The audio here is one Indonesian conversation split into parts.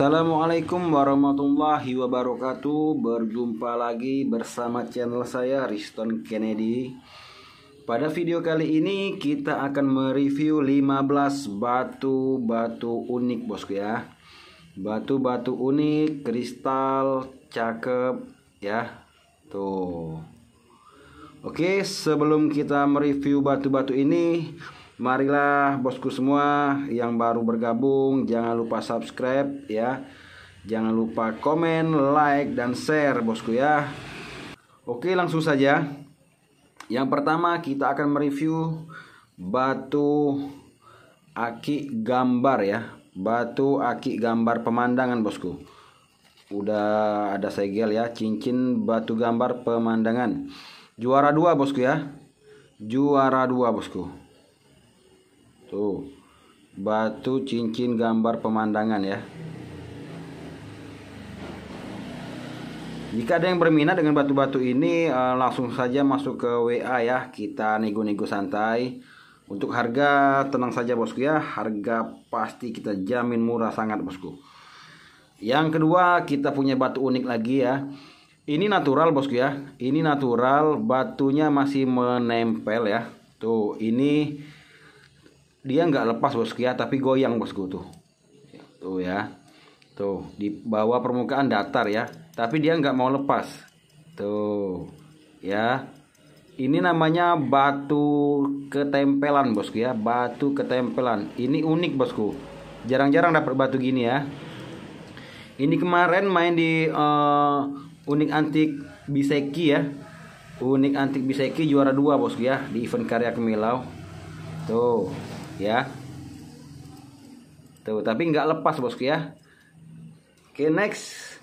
Assalamualaikum warahmatullahi wabarakatuh Berjumpa lagi bersama channel saya Riston Kennedy Pada video kali ini kita akan mereview 15 batu-batu unik bosku ya Batu-batu unik, kristal, cakep ya Tuh Oke sebelum kita mereview batu-batu ini Marilah bosku semua yang baru bergabung jangan lupa subscribe ya. Jangan lupa komen, like dan share bosku ya. Oke, langsung saja. Yang pertama kita akan mereview batu aki gambar ya. Batu aki gambar pemandangan bosku udah ada segel ya cincin batu gambar pemandangan juara dua bosku ya juara dua bosku Tuh. Batu cincin gambar pemandangan ya. Jika ada yang berminat dengan batu-batu ini eh, langsung saja masuk ke WA ya. Kita nego-nego santai. Untuk harga tenang saja bosku ya. Harga pasti kita jamin murah sangat bosku. Yang kedua kita punya batu unik lagi ya. Ini natural bosku ya. Ini natural batunya masih menempel ya. Tuh ini dia nggak lepas bosku ya tapi goyang bosku tuh tuh ya tuh di bawah permukaan datar ya tapi dia nggak mau lepas tuh ya ini namanya batu ketempelan bosku ya batu ketempelan ini unik bosku jarang-jarang dapat batu gini ya ini kemarin main di uh, unik antik biseki ya unik antik biseki juara dua bosku ya di event karya kemilau tuh ya tuh tapi nggak lepas bosku ya oke next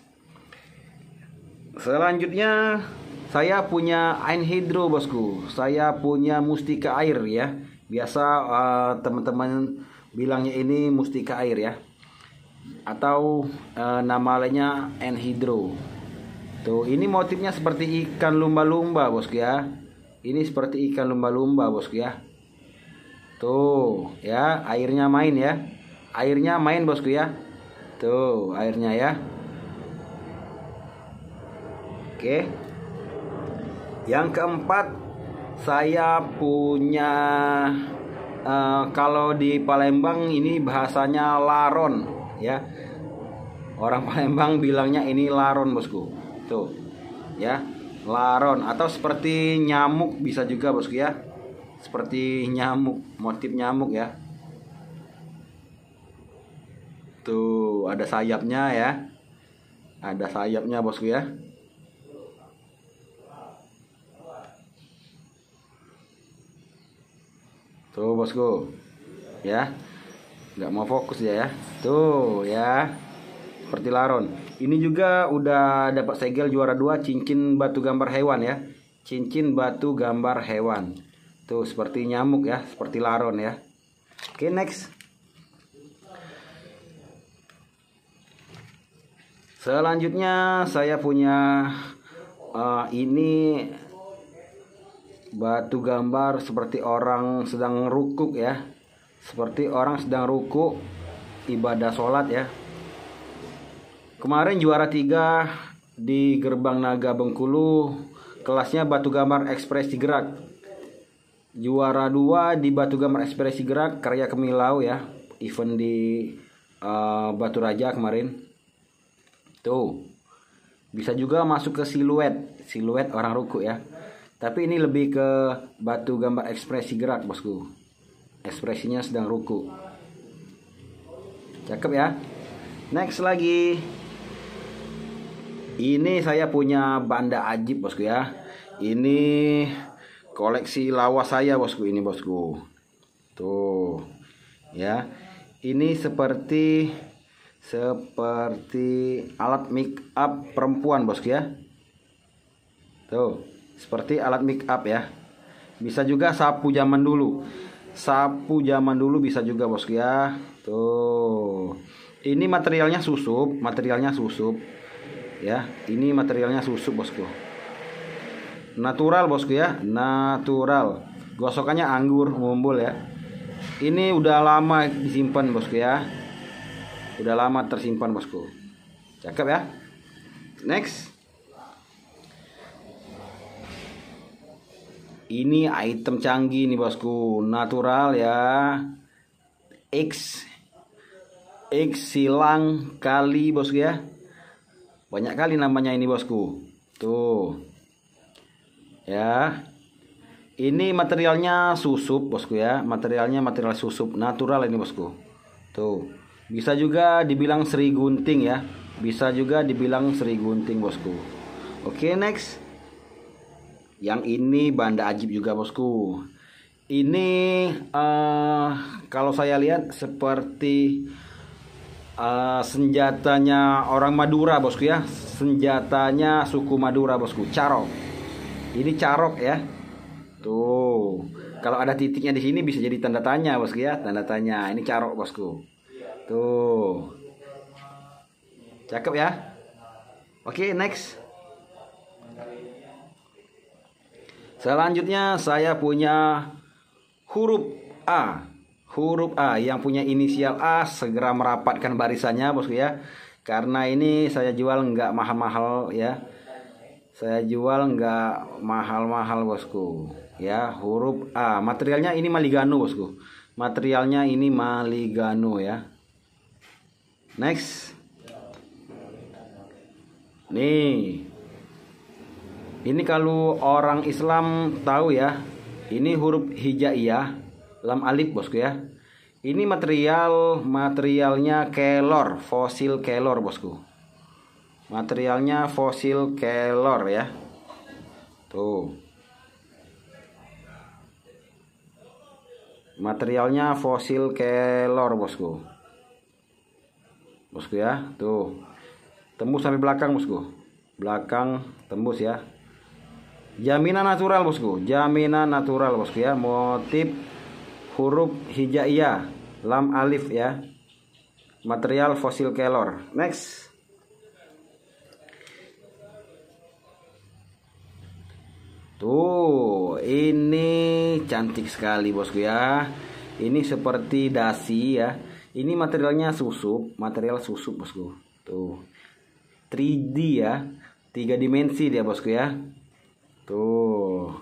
selanjutnya saya punya anhidro bosku saya punya mustika air ya biasa eh, teman-teman uh, bilangnya ini mustika air ya atau uh, nama lainnya anhidro tuh ini motifnya seperti ikan lumba-lumba bosku ya ini seperti ikan lumba-lumba bosku ya Tuh, ya, airnya main ya. Airnya main bosku ya. Tuh, airnya ya. Oke. Yang keempat, saya punya uh, kalau di Palembang ini bahasanya laron ya. Orang Palembang bilangnya ini laron bosku. Tuh, ya, laron atau seperti nyamuk bisa juga bosku ya seperti nyamuk, motif nyamuk ya. Tuh, ada sayapnya ya. Ada sayapnya bosku ya. Tuh bosku. Ya. Nggak mau fokus ya ya. Tuh ya. Seperti laron. Ini juga udah dapat segel juara dua cincin batu gambar hewan ya. Cincin batu gambar hewan. Tuh seperti nyamuk ya, seperti laron ya. Oke, next. Selanjutnya saya punya uh, ini batu gambar seperti orang sedang rukuk ya. Seperti orang sedang rukuk ibadah sholat ya. Kemarin juara tiga di Gerbang Naga Bengkulu kelasnya batu gambar ekspresi gerak juara dua di Batu Gambar Ekspresi Gerak karya Kemilau ya event di uh, Batu Raja kemarin tuh bisa juga masuk ke siluet siluet orang ruku ya tapi ini lebih ke batu gambar ekspresi gerak bosku ekspresinya sedang ruku cakep ya next lagi ini saya punya banda ajib bosku ya ini koleksi lawas saya bosku ini bosku tuh ya ini seperti seperti alat make up perempuan bosku ya tuh seperti alat make up ya bisa juga sapu zaman dulu sapu zaman dulu bisa juga bosku ya tuh ini materialnya susup materialnya susup ya ini materialnya susup bosku Natural bosku ya, natural. Gosokannya anggur ngumpul ya. Ini udah lama disimpan bosku ya. Udah lama tersimpan bosku. Cakep ya. Next. Ini item canggih nih bosku, natural ya. X X silang kali bosku ya. Banyak kali namanya ini bosku. Tuh ya ini materialnya susup bosku ya materialnya material susup natural ini bosku tuh bisa juga dibilang seri gunting ya bisa juga dibilang seri gunting bosku oke next yang ini banda ajib juga bosku ini uh, kalau saya lihat seperti uh, senjatanya orang Madura bosku ya senjatanya suku Madura bosku caro ini carok ya. Tuh. Kalau ada titiknya di sini bisa jadi tanda tanya, Bosku ya. Tanda tanya. Ini carok, Bosku. Tuh. Cakep ya. Oke, okay, next. Selanjutnya saya punya huruf A. Huruf A yang punya inisial A segera merapatkan barisannya bosku ya. Karena ini saya jual nggak mahal-mahal ya saya jual nggak mahal-mahal bosku ya huruf A materialnya ini maligano bosku materialnya ini maligano ya next nih ini kalau orang Islam tahu ya ini huruf hijaiyah lam alif bosku ya ini material materialnya kelor fosil kelor bosku materialnya fosil kelor ya tuh materialnya fosil kelor bosku bosku ya tuh tembus sampai belakang bosku belakang tembus ya jaminan natural bosku jaminan natural bosku ya motif huruf hijaiyah lam alif ya material fosil kelor next Tuh, ini cantik sekali bosku ya. Ini seperti dasi ya. Ini materialnya susup, material susup bosku. Tuh. 3D ya. Tiga dimensi dia bosku ya. Tuh.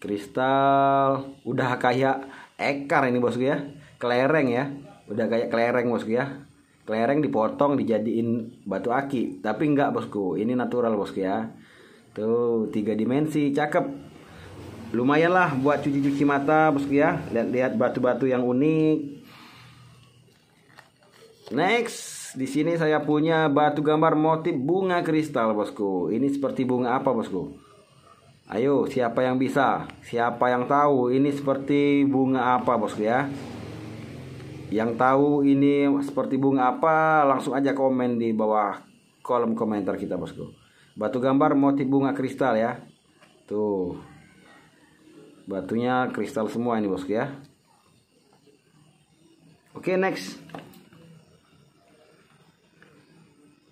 Kristal udah kayak ekar ini bosku ya. Kelereng ya. Udah kayak kelereng bosku ya. Kelereng dipotong dijadiin batu aki, tapi enggak bosku. Ini natural bosku ya. Tuh, tiga dimensi, cakep. lumayanlah buat cuci-cuci mata, bosku ya. Lihat-lihat batu-batu yang unik. Next, di sini saya punya batu gambar motif bunga kristal, bosku. Ini seperti bunga apa, bosku? Ayo, siapa yang bisa? Siapa yang tahu ini seperti bunga apa, bosku ya? Yang tahu ini seperti bunga apa, langsung aja komen di bawah kolom komentar kita, bosku. Batu gambar motif bunga kristal ya. Tuh. Batunya kristal semua ini bosku ya. Oke, okay, next.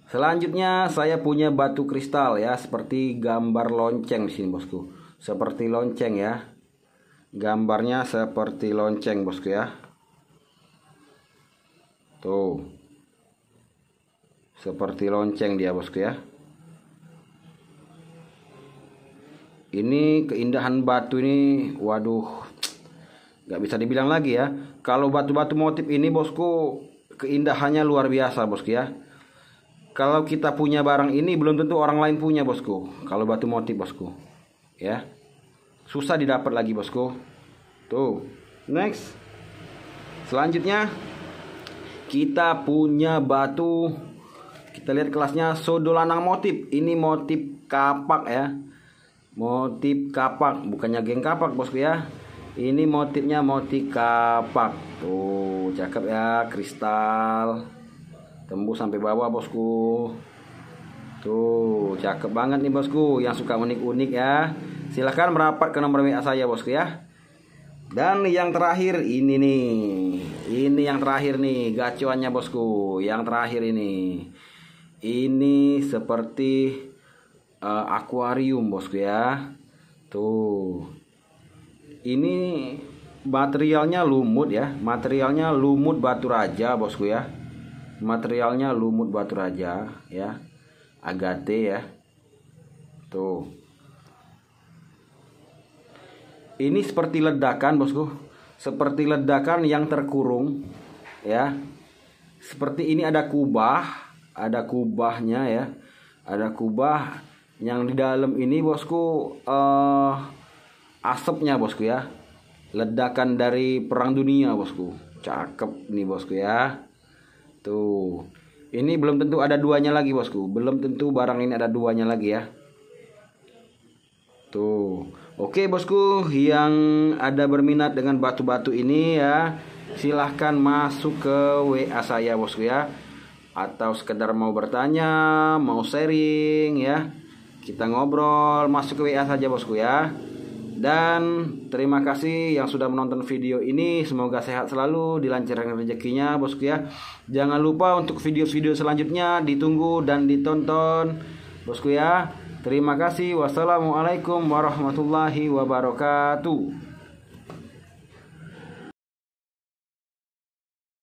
Selanjutnya saya punya batu kristal ya, seperti gambar lonceng di sini bosku. Seperti lonceng ya. Gambarnya seperti lonceng bosku ya. Tuh. Seperti lonceng dia bosku ya. ini keindahan batu ini waduh nggak bisa dibilang lagi ya kalau batu-batu motif ini bosku keindahannya luar biasa bosku ya kalau kita punya barang ini belum tentu orang lain punya bosku kalau batu motif bosku ya susah didapat lagi bosku tuh next selanjutnya kita punya batu kita lihat kelasnya sodolanang motif ini motif kapak ya motif kapak bukannya geng kapak bosku ya ini motifnya motif kapak tuh cakep ya kristal tembus sampai bawah bosku tuh cakep banget nih bosku yang suka unik-unik ya silahkan merapat ke nomor WA saya bosku ya dan yang terakhir ini nih ini yang terakhir nih gacuannya bosku yang terakhir ini ini seperti uh, akuarium bosku ya tuh ini materialnya lumut ya materialnya lumut batu raja bosku ya materialnya lumut batu raja ya agate ya tuh ini seperti ledakan bosku seperti ledakan yang terkurung ya seperti ini ada kubah ada kubahnya ya ada kubah yang di dalam ini bosku uh, asapnya bosku ya. Ledakan dari perang dunia bosku. Cakep nih bosku ya. Tuh. Ini belum tentu ada duanya lagi bosku. Belum tentu barang ini ada duanya lagi ya. Tuh. Oke bosku, yang ada berminat dengan batu-batu ini ya, silahkan masuk ke WA saya bosku ya. Atau sekedar mau bertanya, mau sharing ya. Kita ngobrol, masuk ke WA saja bosku ya. Dan terima kasih yang sudah menonton video ini. Semoga sehat selalu, dilancarkan rezekinya, bosku ya. Jangan lupa untuk video-video selanjutnya ditunggu dan ditonton, bosku ya. Terima kasih. Wassalamualaikum warahmatullahi wabarakatuh.